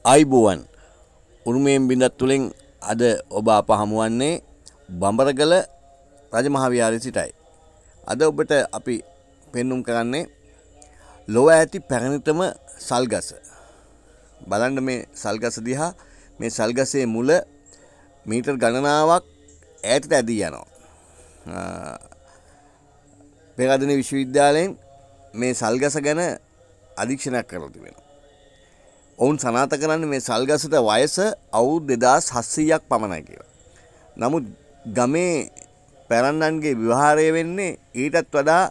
අයිබුවන් උරුමයෙන් බිඳත් තුළින් අද ඔබ අප හමුවන්නේ බඹරගල රජමහාවිහාරය සිටයි. අද ඔබට අපි පෙන්නුම් කරන්නේ ලොව ඇති පැරණිතම සල්ගස. බලන්න මේ සල්ගස දිහා මේ සල්ගසේ මුල මීටර් ගණනාවක් ඈතට ඇදී යනවා. පෙරදන විශ්වවිද්‍යාලයෙන් මේ සල්ගස ගැන අධීක්ෂණයක් කරලා තිබෙනවා. ඔවුන් සනාත කරන්නේ මේ සල්ගසට වයස අවුරුදු 2700ක් පමණයි කියලා. නමුත් ගමේ පැරණන්ගේ විවාහය වෙන්නේ ඊටත් වඩා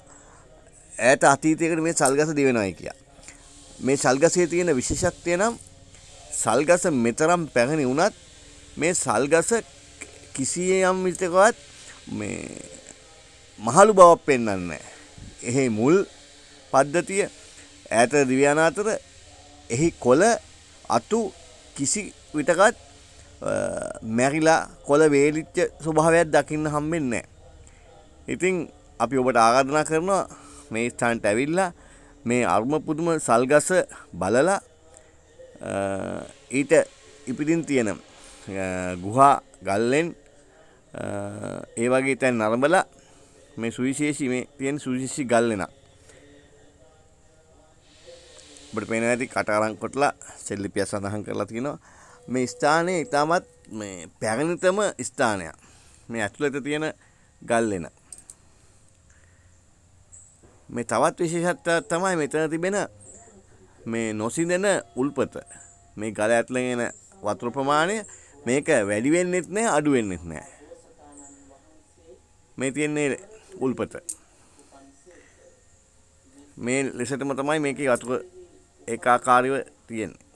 ඈත අතීතයකට මේ සල්ගස දිවෙනවයි කිය. මේ සල්ගසේ තියෙන විශේෂත්වය නම් සල්ගස මෙතරම් පැහැණි වුණත් මේ සල්ගස කිසියම් විතකවත් මේ මහලු බවක් පෙන්වන්නේ එහි මුල් පද්ධතිය ඈත දිව්‍යන අතර එහි කොළ අතු කිසි විටකත් මැරිලා කොළ වේලිච්ච ස්වභාවයක් දකින්න හම්බෙන්නේ. ඉතින් අපි ඔබට ආගධනා කරනවා මේ ස්ථාන්ට ඇවිල්ලා මේ අර්ම පුදුම සල්ගස බලලා ඊට ඉපිරින් තියෙන ගුහා ගල්ලෙන් ඒ වගේ තැන් නරඹලා මේ සුවිශේෂී මේ තියෙන සුවිශේෂී ගල්ලෙනක් ඔබට පේන ඇති කටාරං කොටලා සෙල්ලිපිය සඳහන් කරලා තිනවා මේ ස්ථානය ඉතාමත් මේ පැරණිතම ස්ථානයක් මේ ඇතුළත තියෙන ගල්ලෙන මේ තවත් විශේෂත්වයක් තමයි මෙතන තිබෙන මේ නොසිඳෙන උල්පත මේ ගල ඇතුළෙන් එන වතුර ප්‍රමාණය මේක වැඩි වෙන්නෙත් නැහැ අඩු වෙන්නෙත් නැහැ මේ තියෙන්නේ උල්පත මේ ලෙසටම තමයි මේකේ වතුර ඒකාකාරීව තියෙන්නේ.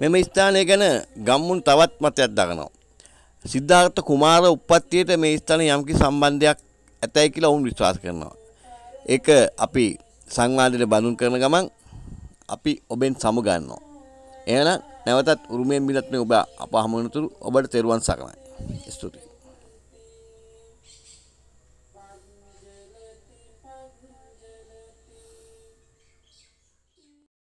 මෙම ස්ථානය ගැන ගම්මුන් තවත් මතයක් දගනවා. සිද්ධාර්ථ කුමාර උප්පත්තියට මේ ස්ථානයේ යම්කි සම්බන්ධයක් ඇතැයි කියලා ඔවුන් විශ්වාස කරනවා. ඒක අපි සංවාදයට බඳුන් කරන ගමන් අපි ඔබෙන් සමුගන්නවා. එහෙනම් නැවතත් උරුමයෙන් මිලත් මේ ඔබ අප හමුවනතුරු ඔබට තෙරුවන් සරණයි. ස්තුතියි.